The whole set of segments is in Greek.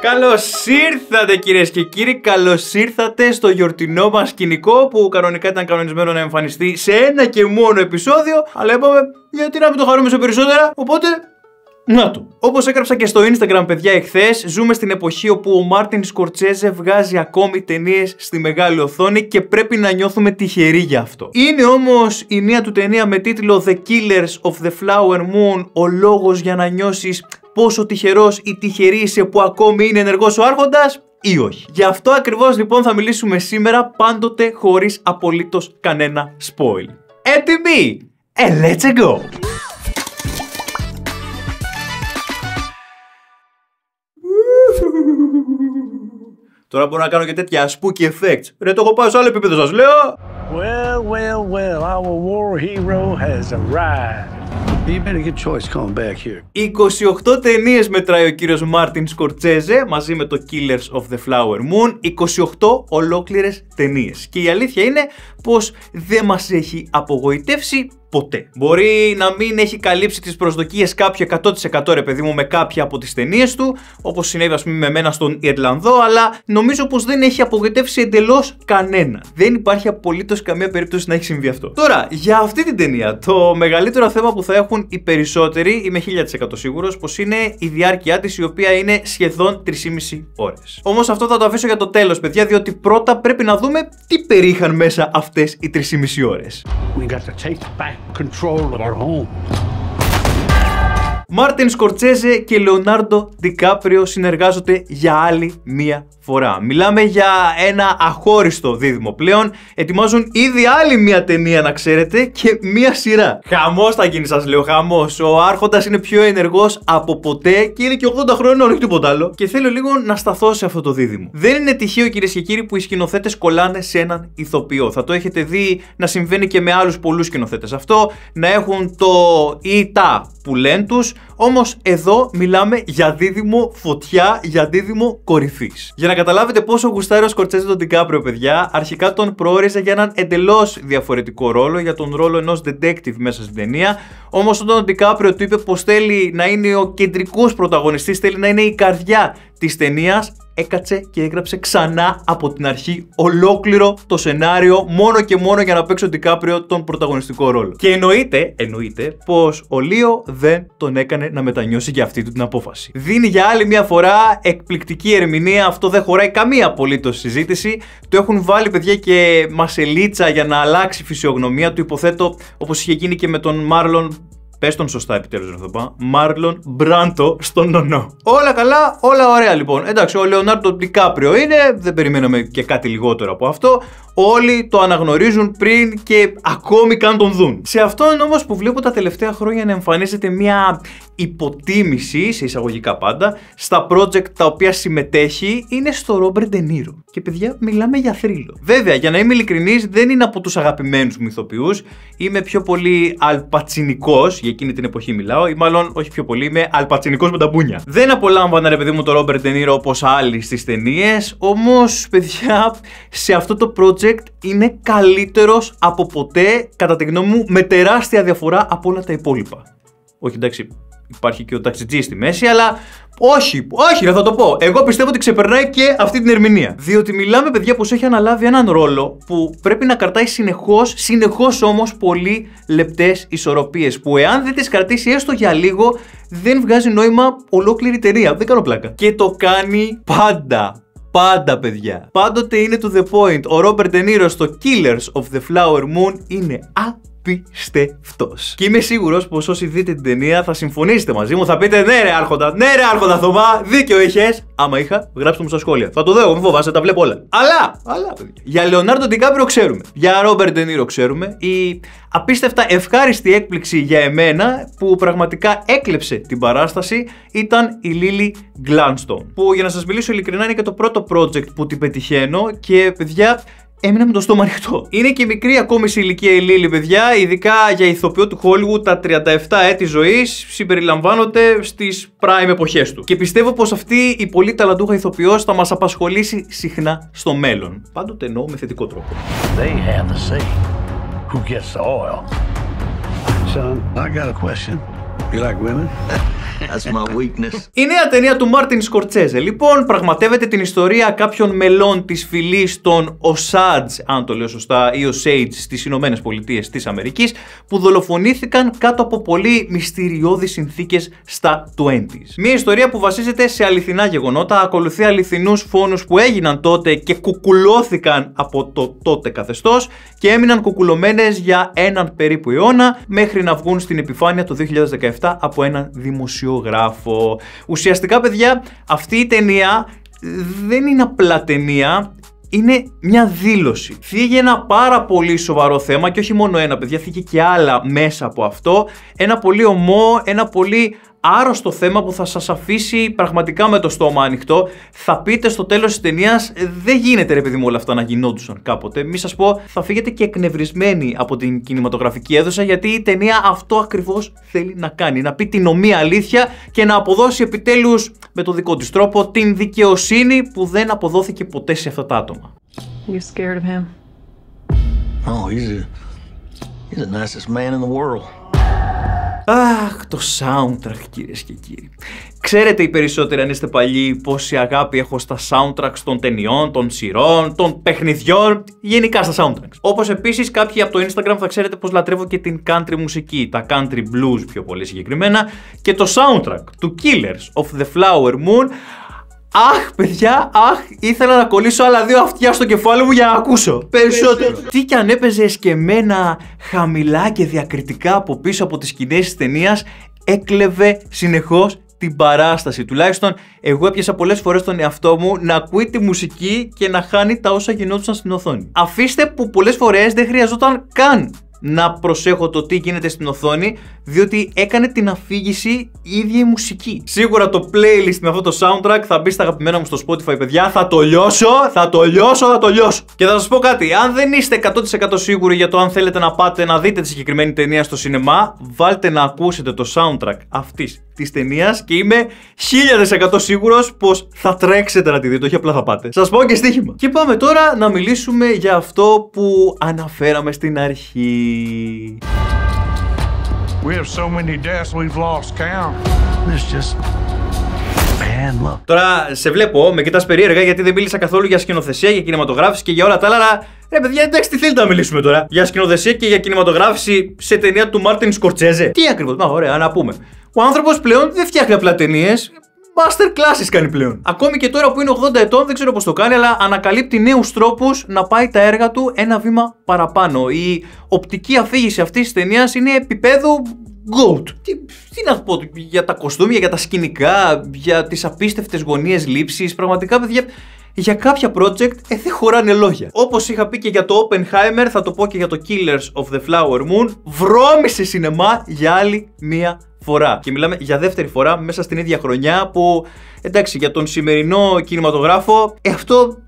Καλώς ήρθατε κυρίες και κύριοι, καλώς ήρθατε στο γιορτινό μας σκηνικό που κανονικά ήταν κανονισμένο να εμφανιστεί σε ένα και μόνο επεισόδιο. Αλλά είπαμε, γιατί να μην το χαρούμε σε περισσότερα. Οπότε να του. Όπως έγραψα και στο Instagram, παιδιά, εχθές, ζούμε στην εποχή όπου ο Μάρτιν Σκορτσέζε βγάζει ακόμη ταινίες στη μεγάλη οθόνη και πρέπει να νιώθουμε τυχεροί γι' αυτό. Είναι όμως η νέα του ταινία με τίτλο The Killers of the Flower Moon ο λόγος για να νιώσεις πόσο τυχερός ή τυχερή είσαι που ακόμη είναι ενεργός ο Άρχοντας ή όχι. Γι' αυτό ακριβώς λοιπόν θα μιλήσουμε σήμερα πάντοτε χωρίς απολύτως κανένα spoil. Έτοιμοι! Ε, let's go! Τώρα μπορώ να κάνω και τέτοια spooky effects. Ρε, το έχω πάει σε άλλο επίπεδο, σας λέω! Well, well, well, our war hero has arrived. 28 ταινίες μετράει ο κύριος Μάρτιν Σκορτσέζε μαζί με το Killers of the Flower Moon. 28 ολόκληρες ταινίες. Και η αλήθεια είναι πως δεν μας έχει απογοητεύσει ποτέ. Μπορεί να μην έχει καλύψει τις προσδοκίες κάποιο 100% ρε παιδί μου με κάποια από τις ταινίες του, όπως συνέβη ας πούμε με μένα στον Ιρλανδό, αλλά νομίζω πως δεν έχει απογοητεύσει εντελώς κανένα. Δεν υπάρχει απολύτως καμία περίπτωση να έχει συμβεί αυτό. Τώρα, για αυτή την ταινία, το μεγαλύτερο θέμα που θα έχουν οι περισσότεροι, είμαι 1000% σίγουρος, πως είναι η διάρκεια της, η οποία είναι σχεδόν 3,5 ώρες. Όμως αυτό θα το αφήσω για το τέλος, παιδιά, διότι πρώτα πρέπει να δούμε τι περίχαν μέσα αυτές οι 3,5 ώρες. We got to take back control of our home. Μάρτιν Σκορτσέζε και Λεωνάρντο Ντικάπριο συνεργάζονται για άλλη μία φορά. Μιλάμε για ένα αχώριστο δίδυμο πλέον. Ετοιμάζουν ήδη άλλη μία ταινία, να ξέρετε, και μία σειρά. Χαμός θα γίνει, σας λέω, χαμός. Ο Άρχοντας είναι πιο ενεργός από ποτέ και είναι και 80 χρόνια όχι τίποτα άλλο. Και θέλω λίγο να σταθώ σε αυτό το δίδυμο. Δεν είναι τυχαίο, κυρίες και κύριοι, που οι σκηνοθέτες κολλάνε σε έναν ηθοποιό. Θα το έχετε δει να συμβαίνει και με άλλους πολλούς σκηνοθέτες αυτό, να έχουν το ή τα που λένε τους. Όμως εδώ μιλάμε για δίδυμο φωτιά, για δίδυμο κορυφής. Για να καταλάβετε πόσο γουστάρει ο Σκορτσέζε τον Τικάπριο, παιδιά, αρχικά τον προόριζε για έναν εντελώς διαφορετικό ρόλο, για τον ρόλο ενός detective μέσα στην ταινία. Όμως όταν ο Τικάπριο του είπε πως θέλει να είναι ο κεντρικός πρωταγωνιστής, θέλει να είναι η καρδιά της ταινίας, έκατσε και έγραψε ξανά από την αρχή ολόκληρο το σενάριο μόνο και μόνο για να παίξει ο Ντικάπριο τον πρωταγωνιστικό ρόλο. Και εννοείται, εννοείται, πως ο Λίο δεν τον έκανε να μετανιώσει για αυτή του την απόφαση. Δίνει για άλλη μια φορά εκπληκτική ερμηνεία, αυτό δεν χωράει καμία απολύτως συζήτηση. Το έχουν βάλει παιδιά και μασελίτσα για να αλλάξει η φυσιογνωμία του, υποθέτω όπως είχε γίνει και με τον Μάρλον Πες τον σωστά επιτέλους, να το πω. Μάρλον Μπράντο στον νονό. Όλα καλά, όλα ωραία λοιπόν. Εντάξει, ο Λεωνάρντο Ντικάπριο είναι, δεν περιμέναμε και κάτι λιγότερο από αυτό. Όλοι το αναγνωρίζουν πριν και ακόμη καν τον δουν. Σε αυτόν όμως που βλέπω τα τελευταία χρόνια να εμφανίζεται μια υποτίμηση, σε εισαγωγικά πάντα, στα project τα οποία συμμετέχει είναι στο De Niro. Και παιδιά, μιλάμε για θρύλο. Βέβαια, για να είμαι ειλικρινής, δεν είναι από τους αγαπημένους μου ηθοποιούς. Είμαι πιο πολύ αλπατσινικό, για εκείνη την εποχή μιλάω, ή μάλλον όχι πιο πολύ, είμαι αλπατσινικό με τα μπούνια. Δεν απολάμβανα ρε παιδί μου το De Niro όπως άλλοι στις ταινίες, όμως παιδιά, σε αυτό το project είναι καλύτερος από ποτέ, κατά τη γνώμη μου, με τεράστια διαφορά από όλα τα υπόλοιπα. Όχι εντάξει, υπάρχει και ο ταξιτζής στη μέση, αλλά όχι, όχι, θα το πω. Εγώ πιστεύω ότι ξεπερνάει και αυτή την ερμηνεία. Διότι μιλάμε, παιδιά, πως έχει αναλάβει έναν ρόλο που πρέπει να κρατάει συνεχώς, συνεχώς όμως πολύ λεπτές ισορροπίες. Που εάν δεν τις κρατήσει έστω για λίγο, δεν βγάζει νόημα ολόκληρη ταινία. Δεν κάνω πλάκα. Και το κάνει πάντα. Πάντα, παιδιά. Πάντοτε είναι to the point. Ο Ρόμπερτ Ντενίρο στο Killers of the Flower Moon είναι α απίστευτο. Και είμαι σίγουρος πως όσοι δείτε την ταινία θα συμφωνήσετε μαζί μου, θα πείτε ναι, ρε Άρχοντα, ναι, ρε Άρχοντα Θωμά, δίκιο είχες. Άμα είχα, γράψτε μου στα σχόλια. Θα το δω, μην φοβάστε, τα βλέπω όλα. Αλλά, αλλά, παιδιά. Για Λεωνάρντο Ντικάπριο ξέρουμε. Για Ρόμπερ Ντενίρο ξέρουμε. Η απίστευτα ευχάριστη έκπληξη για εμένα που πραγματικά έκλεψε την παράσταση ήταν η Λίλι Γκλάνστον. Που για να σας μιλήσω ειλικρινά είναι και το πρώτο project που την πετυχαίνω και παιδιά έμεινα με το στόμα ανοιχτό. Είναι και μικρή ακόμη σε ηλικία η Λίλη, παιδιά, ειδικά για ηθοποιό του Χόλιγου τα 37 έτη ζωής συμπεριλαμβάνονται στις prime εποχές του. Και πιστεύω πως αυτή η πολύ ταλαντούχα ηθοποιός θα μας απασχολήσει συχνά στο μέλλον. Πάντοτε εννοώ με θετικό τρόπο. Son, I got a question. You That's my weakness. Η νέα ταινία του Μάρτιν Σκορτσέζε, λοιπόν, πραγματεύεται την ιστορία κάποιων μελών της φυλής των Osage, αν το λέω σωστά, ή Osage στις Ηνωμένες Πολιτείες της Αμερικής, που δολοφονήθηκαν κάτω από πολύ μυστηριώδεις συνθήκες στα 20s. Μια ιστορία που βασίζεται σε αληθινά γεγονότα, ακολουθεί αληθινούς φόνους που έγιναν τότε και κουκουλώθηκαν από το τότε καθεστώς και έμειναν κουκουλωμένες για έναν περίπου αιώνα μέχρι να βγουν στην επιφάνεια το 2017 από έναν δημοσιογράφο δημοσιογράφο. Ουσιαστικά, παιδιά, αυτή η ταινία δεν είναι απλά ταινία, είναι μια δήλωση. Φύγει ένα πάρα πολύ σοβαρό θέμα και όχι μόνο ένα, παιδιά, φύγει και άλλα μέσα από αυτό. Ένα πολύ ομό, ένα πολύ άρρωστο θέμα που θα σας αφήσει πραγματικά με το στόμα ανοιχτό. Θα πείτε στο τέλος της ταινίας δεν γίνεται ρε παιδί μου όλα αυτά να γινόντουσαν κάποτε. Μη σας πω θα φύγετε και εκνευρισμένοι από την κινηματογραφική έδωσα γιατί η ταινία αυτό ακριβώς θέλει να κάνει. Να πει την ομοία αλήθεια και να αποδώσει επιτέλους με το δικό της τρόπο την δικαιοσύνη που δεν αποδόθηκε ποτέ σε αυτά τα άτομα. You're scared of him. Oh, he's, he's the Αχ, το soundtrack κυρίες και κύριοι. Ξέρετε οι περισσότεροι αν είστε παλιοί πόση αγάπη έχω στα soundtracks των ταινιών, των σειρών, των παιχνιδιών, γενικά στα soundtracks. Όπως επίσης κάποιοι από το Instagram θα ξέρετε πως λατρεύω και την country μουσική, τα country blues πιο πολύ συγκεκριμένα και το soundtrack του Killers of the Flower Moon Αχ, παιδιά, αχ, ήθελα να κολλήσω άλλα δύο αυτιά στο κεφάλι μου για να ακούσω. Περισσότερο. Τι κι αν έπαιζε και εμένα χαμηλά και διακριτικά από πίσω από τις σκηνές της ταινίας, έκλεβε συνεχώς την παράσταση. Τουλάχιστον εγώ έπιασα πολλές φορές τον εαυτό μου να ακούει τη μουσική και να χάνει τα όσα γινόντουσαν στην οθόνη. Αφήστε που πολλές φορές δεν χρειαζόταν καν να προσέχω το τι γίνεται στην οθόνη, διότι έκανε την αφήγηση η ίδια η μουσική. Σίγουρα το playlist με αυτό το soundtrack θα μπει στα αγαπημένα μου στο Spotify, παιδιά. Θα το λιώσω, θα το λιώσω, θα το λιώσω. Και θα σας πω κάτι, αν δεν είστε 100% σίγουροι για το αν θέλετε να πάτε να δείτε τη συγκεκριμένη ταινία στο σινεμά, βάλτε να ακούσετε το soundtrack αυτής της ταινίας και είμαι 1000% σίγουρος πως θα τρέξετε να τη δείτε, όχι απλά θα πάτε. Σας πω και στοίχημα. Και πάμε τώρα να μιλήσουμε για αυτό που αναφέραμε στην αρχή. We have so many deaths we've lost count. just Τώρα σε βλέπω, με κοιτάς περίεργα γιατί δεν μίλησα καθόλου για σκηνοθεσία, για κινηματογράφηση και για όλα τα άλλα. Αλλά ρε παιδιά, εντάξει, τι θέλετε να μιλήσουμε τώρα. Για σκηνοθεσία και για κινηματογράφηση σε ταινία του Μάρτιν Σκορτσέζε. Τι ακριβώς, μα ωραία, να πούμε. Ο άνθρωπος πλέον δεν φτιάχνει απλά ταινίες. Master classes κάνει πλέον. Ακόμη και τώρα που είναι 80 ετών, δεν ξέρω πώς το κάνει, αλλά ανακαλύπτει νέους τρόπους να πάει τα έργα του ένα βήμα παραπάνω. Η οπτική αφήγηση αυτής της ταινίας είναι επίπεδου GOAT. Τι, τι, να πω για τα κοστούμια, για τα σκηνικά, για τις απίστευτες γωνίες λήψης, πραγματικά παιδιά... Για κάποια project ε, δεν χωράνε λόγια. Όπως είχα πει και για το Oppenheimer, θα το πω και για το Killers of the Flower Moon. Βρώμησε σινεμά για άλλη μία και μιλάμε για δεύτερη φορά μέσα στην ίδια χρονιά που εντάξει για τον σημερινό κινηματογράφο ε, αυτό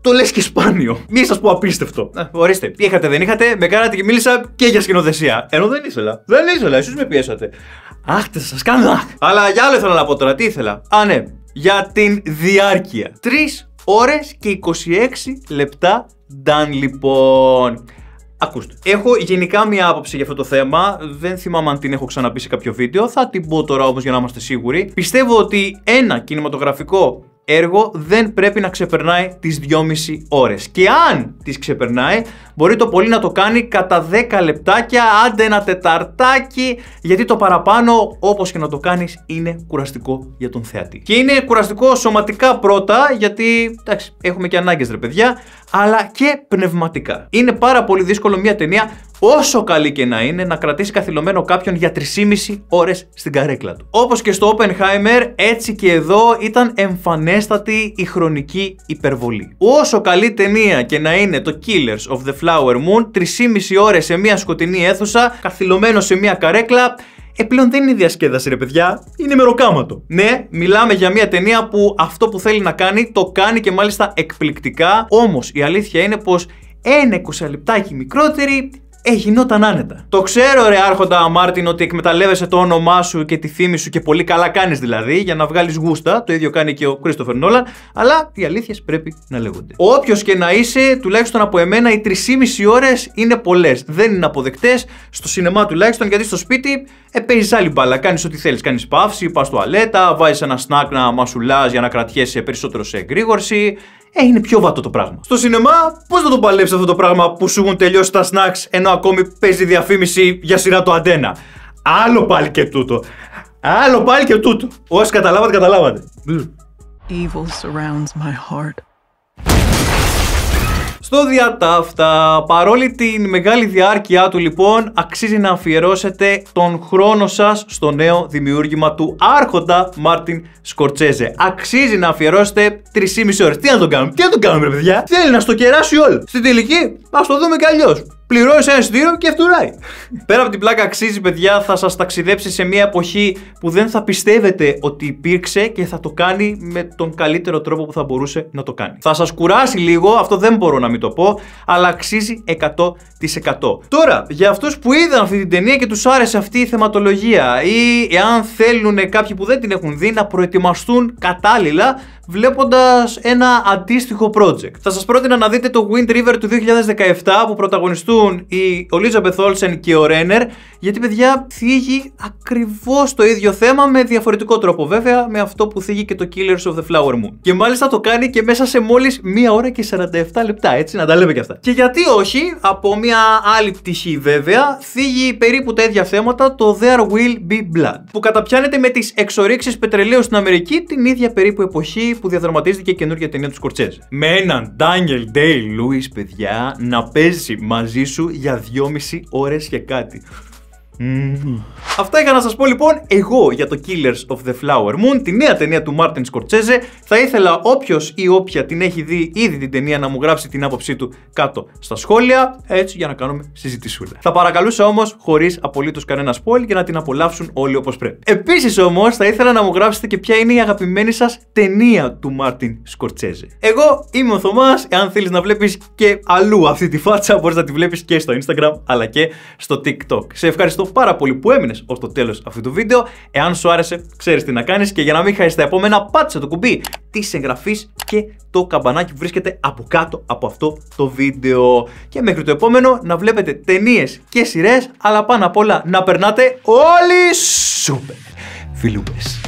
το λες και σπάνιο. Μη σας πω απίστευτο. ορίστε, τι είχατε, δεν είχατε, με κάνατε και μίλησα και για σκηνοθεσία. Ε, ενώ δεν ήθελα. Δεν ήθελα, εσείς με πιέσατε. Αχ, Άχτε, σας κάνω Αλλά για άλλο ήθελα να πω τώρα, τι ήθελα. Α, ναι, για την διάρκεια. 3 ώρες και 26 λεπτά. done λοιπόν. Ακούστε. Έχω γενικά μια άποψη για αυτό το θέμα. Δεν θυμάμαι αν την έχω ξαναπεί σε κάποιο βίντεο. Θα την πω τώρα όμως για να είμαστε σίγουροι. Πιστεύω ότι ένα κινηματογραφικό έργο δεν πρέπει να ξεπερνάει τις 2,5 ώρες. Και αν τις ξεπερνάει, μπορεί το πολύ να το κάνει κατά 10 λεπτάκια, άντε ένα τεταρτάκι, γιατί το παραπάνω, όπως και να το κάνεις είναι κουραστικό για τον θεατή. Και είναι κουραστικό σωματικά πρώτα, γιατί, εντάξει, έχουμε και ανάγκες, ρε παιδιά, αλλά και πνευματικά. Είναι πάρα πολύ δύσκολο μια ταινία, όσο καλή και να είναι, να κρατήσει καθυλωμένο κάποιον για 3,5 ώρες στην καρέκλα του. Όπως και στο Oppenheimer, έτσι και εδώ ήταν εμφανέστατη η χρονική υπερβολή. Όσο καλή ταινία και να είναι το Killers of the Flower Moon, 3,5 ώρες σε μια σκοτεινή αίθουσα, καθυλωμένο σε μια καρέκλα, ε, πλέον δεν είναι διασκέδαση, ρε παιδιά. Είναι μεροκάματο. Ναι, μιλάμε για μια ταινία που αυτό που θέλει να κάνει το κάνει και μάλιστα εκπληκτικά. Όμως η αλήθεια είναι πως ένα 20 λεπτάκι μικρότερη Εγινόταν άνετα. Το ξέρω, ρε Άρχοντα Μάρτιν, ότι εκμεταλλεύεσαι το όνομά σου και τη φήμη σου και πολύ καλά κάνεις δηλαδή για να βγάλεις γούστα. Το ίδιο κάνει και ο Κρίστοφερ Νόλαν. Αλλά οι αλήθειες πρέπει να λέγονται. Όποιος και να είσαι, τουλάχιστον από εμένα, οι 3,5 ώρες είναι πολλές. Δεν είναι αποδεκτές στο σινεμά τουλάχιστον γιατί στο σπίτι ε, παίζεις άλλη μπάλα. Κάνεις ό,τι θέλεις. Κάνεις παύση, πας τουαλέτα, βάζεις ένα σνακ να μασουλάς για να κρατιέσαι περισσότερο σε εγρήγορση ε, είναι πιο βατό το πράγμα. Στο σινεμά, πώς θα το παλέψει αυτό το πράγμα που σου έχουν τελειώσει τα snacks ενώ ακόμη παίζει διαφήμιση για σειρά το αντένα. Άλλο πάλι και τούτο. Άλλο πάλι και τούτο. Όσοι καταλάβατε, καταλάβατε στο διατάφτα. Παρόλη την μεγάλη διάρκεια του λοιπόν, αξίζει να αφιερώσετε τον χρόνο σας στο νέο δημιούργημα του άρχοντα Μάρτιν Σκορτσέζε. Αξίζει να αφιερώσετε 3,5 ώρες. Τι να τον κάνουμε, τι να τον κάνουμε ρε παιδιά. Θέλει να στο κεράσει όλο. Στην τελική Ας το δούμε και αλλιώς. Πληρώνεις ένα εισιτήριο και φτουράει. Πέρα από την πλάκα, αξίζει, παιδιά, θα σας ταξιδέψει σε μια εποχή που δεν θα πιστεύετε ότι υπήρξε και θα το κάνει με τον καλύτερο τρόπο που θα μπορούσε να το κάνει. Θα σας κουράσει λίγο, αυτό δεν μπορώ να μην το πω, αλλά αξίζει 100%. Τώρα, για αυτούς που είδαν αυτή την ταινία και τους άρεσε αυτή η θεματολογία, ή εάν θέλουν κάποιοι που δεν την έχουν δει να προετοιμαστούν κατάλληλα βλέποντας ένα αντίστοιχο project. Θα σας πρότεινα να δείτε το Wind River του 2019 17 που πρωταγωνιστούν η Ολίζα Μπεθόλσεν και ο Ρένερ. Γιατί, παιδιά, θίγει ακριβώς το ίδιο θέμα με διαφορετικό τρόπο. Βέβαια, με αυτό που θίγει και το Killers of the Flower Moon. Και μάλιστα το κάνει και μέσα σε μόλις 1 ώρα και 47 λεπτά, έτσι, να τα λέμε και αυτά. Και γιατί όχι, από μια άλλη πτυχή βέβαια, θίγει περίπου τα ίδια θέματα το There Will Be Blood, που καταπιάνεται με τις εξορίξεις πετρελαίου στην Αμερική την ίδια περίπου εποχή που διαδραματίζεται και η καινούργια ταινία του Σκορτσέζ. Με έναν Daniel Day Lewis, παιδιά, να να παίζει μαζί σου για δυόμιση ώρες και κάτι. Αυτά είχα να σας πω λοιπόν εγώ για το Killers of the Flower Moon, τη νέα ταινία του Μάρτιν Σκορτσέζε. Θα ήθελα όποιος ή όποια την έχει δει ήδη την ταινία να μου γράψει την άποψή του κάτω στα σχόλια, έτσι για να κάνουμε συζητησούλα. Θα παρακαλούσα όμως χωρίς απολύτως κανένα spoil για να την απολαύσουν όλοι όπως πρέπει. Επίσης όμως θα ήθελα να μου γράψετε και ποια είναι η αγαπημένη σας ταινία του Μάρτιν Σκορτσέζε. Εγώ είμαι ο Θωμάς, εάν θέλεις να βλέπεις και αλλού αυτή τη φάτσα μπορείς να τη βλέπεις και στο Instagram αλλά και στο TikTok. Σε ευχαριστώ πάρα πολύ που έμεινες ως το τέλος αυτού του βίντεο. Εάν σου άρεσε, ξέρεις τι να κάνεις και για να μην χάσεις τα επόμενα, πάτσε το κουμπί της εγγραφής και το καμπανάκι που βρίσκεται από κάτω από αυτό το βίντεο. Και μέχρι το επόμενο να βλέπετε ταινίες και σειρές, αλλά πάνω απ' όλα να περνάτε όλοι σούπερ φιλούπες.